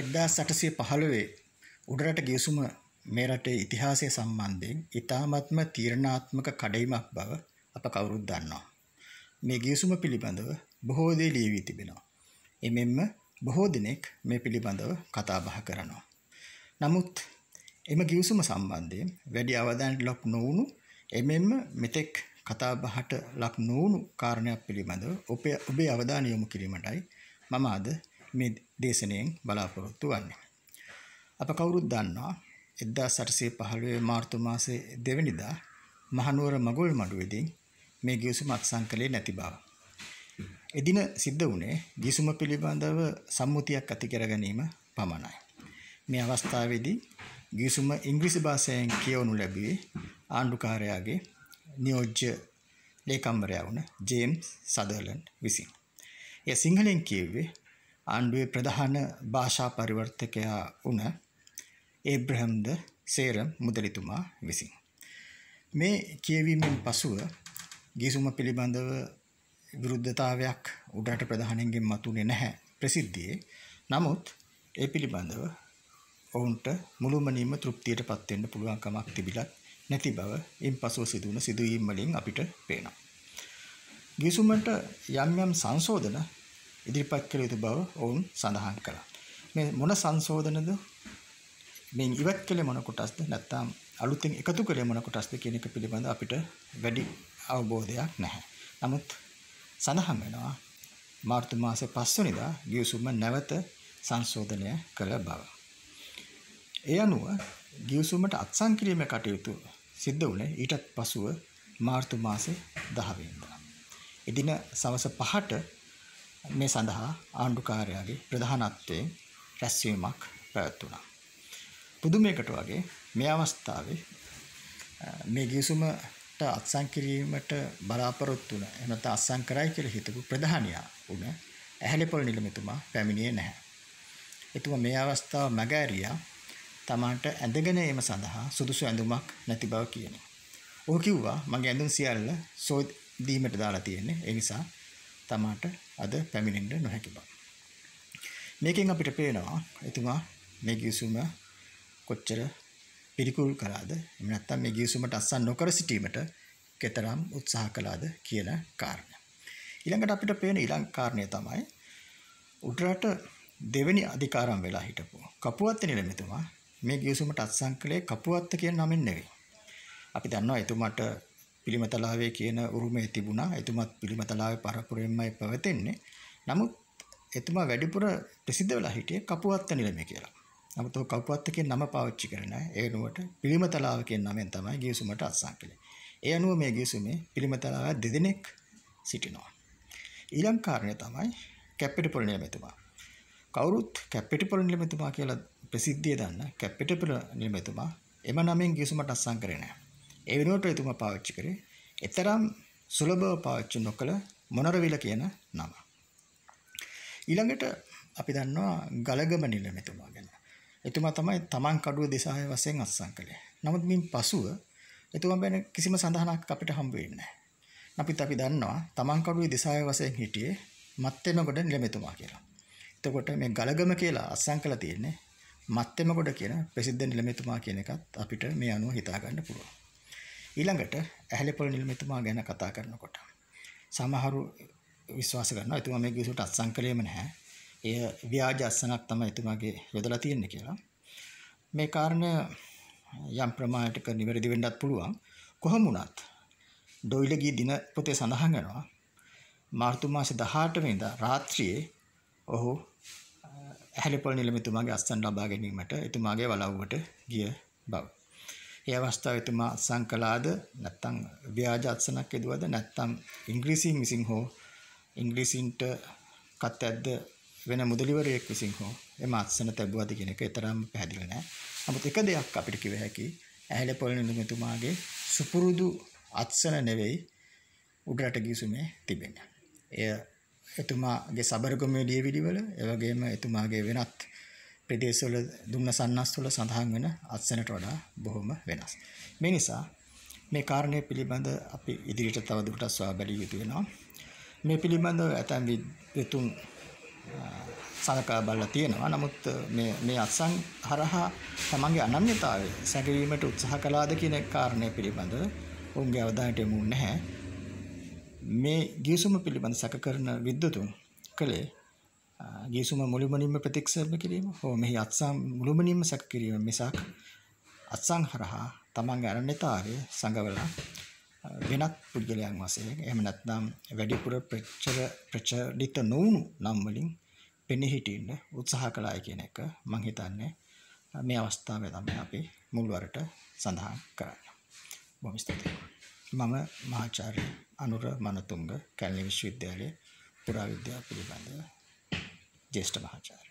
එක්දා සටසේ පහළවේ උඩරට ගියසුම මේ රටේ ඉතිහාසය සම්බන්ධයෙන් ඉතාමත්ම තීරණාත්මක කඩයිමක් බව අප කවුරුත් දන්නවා. මේ ගියසුම පිළිබඳව බොහෝ දේ ලියවී තිබෙනවා. එමෙන්ම බොහෝ දිනෙක් මේ පිළිබඳව කතා බහ කරනවා. නමුත් එම ගිවිසුම සම්බන්ධයෙන් වැඩි අවධානයට ලක් නොවුණු එමෙන්ම මෙතෙක් කතා බහට ලක් නොවුණු කාරණයක් පිළිබඳව ඔබේ අවධානය යොමු කිරීමටයි මම අද මේ දේශනයෙන් බලාපොරොත්තු වන්නේ. අප කවුරුත් දන්නවා 1815 මාර්තු මාසයේ දෙවැනිදා මහනුවර මගුල් මඩුවේදී මේ ගිවිසුම අත්සන් කළේ නැති බව. එදින සිද්ධ වුණේ ගිවිසුම පිළිබඳව සම්මුතියක් ඇති කර ගැනීම පමණයි. මේ අවස්ථාවේදී ගිවිසුම ඉංග්‍රීසි භාෂාවෙන් කියවනු ලැබුවේ ආණ්ඩුකාරයාගේ නියෝජ්‍ය ලේකම්වරයා වුණ ජේම්ස් සදර්ලන්ඩ් විසින්. එය සිංහලෙන් කියුවේ ආණ්ඩුවේ ප්‍රධාන භාෂා පරිවර්තකයා වුණ ඒබ්‍රහම්ද සේරම් මුදලිතුමා විසින්. මේ කියවීමෙන් පසුව ගිසුම පිළිබඳව විරුද්ධතාවයක් උඩට ප්‍රධානයගෙන් මතුනේ නැහැ ප්‍රසිද්ධියේ නමුත් ඒ පිළිබඳව ඔවුන්ට මුළුමනින්ම තෘප්තියට පත් වෙන්න පුළුවන්කමක් තිබිලත් නැති බව ඉන් පසුව සිදුවන සිදුවීම් වලින් අපිට පේනවා. ගිවිසුමට යම් යම් සංශෝධන ඉදිරිපත් කළ යුතු බව ඔවුන් සඳහන් කළා. මේ මොන සංශෝධනද මේ ඉවත් කළේ මොන කොටස්ද නැත්නම් අලුතින් එකතු කරේ මොන කොටස්ද කියන එක පිළිබඳ අපිට වැඩි අවබෝධයක් නැහැ. නමුත් සඳහන් වෙනවා මාර්තු මාසේ 5 වෙනිදා ගිවිසුම නැවත සංශෝධනය කළ බව. ඒ අනුව ගිවිසුමට අත්සන් කිරීමේ කටයුතු සිද්ධ වුණේ ඊටත් පසුව මාර්තු මාසේ 10 වෙනිදා. එදින සවස 5ට මේ සඳහා ආණ්ඩුකාරයාගේ ප්‍රධානත්වයෙන් රැස්වීමක් පැවැත්වුණා. පුදුමයකට වගේ මේ අවස්ථාවේ මේ ගිවිසුමට අත්සන් කිරීමට බලාපොරොත්තු වුණ එහෙම නැත්නම් අත්සන් කරයි කියලා හිතපු ප්‍රධානියා වුණ ඇහැලේපොළ නිලමේතුමා පැමිණියේ නැහැ. එතුමා මේ අවස්ථාව මගහැරියා තමාට ඇඳගෙන ඒම සඳහා සුදුසු ඇඳුමක් නැති බව කියනවා. ඔහු කිව්වා මගේ ඇඳුම් සියල්ල සෝදීමට දාලා තියෙන්නේ. ඒ නිසා තමාට අද පැමිණෙන්න නොහැකි බව. මේකෙන් අපිට පේනවා එතුමා මේ ගිවිසුම කොච්චර පිළිකුල් කළාද එහෙම නැත්නම් මේ ගිවිසුමට අත්සන් නොකර සිටීමට කෙතරම් උත්සාහ කළාද කියන කාරණය. ඊළඟට අපිට පේන ඊළඟ කාරණය තමයි උඩරට දෙවෙනි අධිකාරම් වෙලා හිටපු කපුවත්ත නිලමේතුමා මේ ගිවිසුමට අත්සන් කළේ කපුවත්ත කියන නමින් නෙවෙයි. අපි දන්නවා එතුමාට පිළිමතලාවේ කියන උරුමය තිබුණා. එතුමත් පිළිමතලාවේ පරපුරෙන්මයි පැවතෙන්නේ. නමුත් එතුමා වැඩිපුර ප්‍රසිද්ධ වෙලා හිටියේ කපුවත්ත නිලමේ කියලා. නමුත් ඔය කපුවත්ත කියන නම පාවිච්චි කරන්නේ නැහැ. ඒ වෙනුවට පිළිමතලාව කියන නමෙන් තමයි ගිවිසුමට අත්සන් කළේ. ඒ අනුව මේ ගිවිසුමේ පිළිමතලාව දෙදෙනෙක් සිටිනවා. ඊළඟ කාරණය තමයි කැප්පිටිපොළ නිලමේතුමා. කවුරුත් කැප්පිටිපොළ නිලමේතුමා කියලා ප්‍රසිද්ධිය දන්න කැප්පිටිපොළ නිලමේතුමා එම නමෙන් ගිවිසුමට අත්සන් කරේ නැහැ. ඒ වෙනුවට එතුමා පාවිච්චි කරේ එතරම් සුලභව පාවිච්චි නොකළ මොනරවිල කියන නම. ඊළඟට අපි දන්නවා ගලගම නිලමෙතුමා ගැන. එතුමා තමයි තමන් කඩුව දිසාය වශයෙන් අත්සන් කළේ. නමුත් මින් පසුව එතුමා ගැන කිසිම සඳහනක් අපිට හම්බ වෙන්නේ නැහැ. අපිත් අපි දන්නවා තමන් කඩුවේ දිසාය වශයෙන් හිටියේ මත්තෙමගොඩ නිලමෙතුමා කියලා. එතකොට මේ ගලගම කියලා අත්සන් කළා තියෙන්නේ මත්තෙමගොඩ කියන ප්‍රසිද්ධ නිලමෙතුමා කියන එකත් අපිට මේ අනුව හිතා ගන්න පුළුවන්. ඊළඟට ඇහැලේපොළ නිල්මේතුමා ගැන කතා කරනකොට සමහරු විශ්වාස කරනවා එතුමා මේ ගිවිසුමට අත්සන් කළේම නැහැ. එය ව්‍යාජ අත්සනක් තමයි එතුමාගේ යොදලා තියෙන්නේ කියලා. මේ කාරණය යම් ප්‍රමාණයකට නිවැරදි වෙන්නත් පුළුවන්. කොහොම වුණත් ඩොයිලගේ දින පොතේ සඳහන් වෙනවා මාර්තු මාසේ 18 වෙනිදා රාත්‍රියේ ඔහු ඇහැලේපොළ නිලමේතුමාගේ අත්සන් ලබා ගැනීමට එතුමාගේ වලව්වට ගිය බව. ඒ අවස්ථාවේ තුමා අත්සන් කළාද නැත්නම් ව්‍යාජ අත්සනක් එදුවද නැත්නම් ඉංග්‍රීසියෙන් විසින් හෝ ඉංග්‍රීසින්ට කත් ඇද්ද වෙන මුදලිවරයෙක් විසින් හෝ එම අත්සන තැබුවද කියන එක තරම් පැහැදිලි නැහැ. නමුත් එක දෙයක් අපිට කිව හැකි ඇහැළ පොළොන නිදුමතුමාගේ සුපුරුදු අත්සන නෙවෙයි උඩරට ගිවිසුමේ තිබෙන. එය එතුමාගේ සබරගමේ ලියවිලිවල එවැගේම එතුමාගේ වෙනත් ප්‍රදේශවල දුන්න සන්නස්වල සඳහන් වෙන අත්සනට වඩා බොහොම වෙනස්. මේ නිසා මේ කාරණය පිළිබඳ අපි ඉදිරියට තවදුරටත් සොයා බැලිය යුතු වෙනවා. මේ පිළිබඳව ඇතැම් විද්‍යුතුන් සලකා බලලා තියෙනවා. නමුත් මේ මේ අත්සන් හරහා තමන්ගේ අනන්‍යතාවය සැකවීමට උත්සාහ කළාද කියන කාරණය පිළිබඳ ඔවුන්ගේ අවධානයට යොමු නැහැ. මේ ගිවිසුම පිළිබඳ සැක කරන විද්වතුන් කළේ ගිවිසුම මුළුමනින්ම ප්‍රතික්ෂේප කිරීම හෝ මෙහි අත්සන් මුළුමනින්ම සැක කිරීම මිසක් අත්සන් හරහා තමන්ගේ අනන්‍යතාවය සංගවලා වෙනත් පුද්ගලයන් වශයෙන් එහෙම නැත්නම් වැඩිපුර ප්‍රචර ප්‍රචලිත නොවුණු නම් වලින් පෙනී සිටින්න උත්සාහ කළායි කියන එක මම හිතන්නේ මේ අවස්ථාවේ තමයි අපි මුල්වරට සඳහන් කරන්නේ. බොහොම ස්තුතියි. මම මහාචාර්ය අනුර මනතුංග කැලණි විශ්වවිද්‍යාලයේ පුරාවිද්‍යාව පිළිබඳ ज्येष्ठ महाचार्य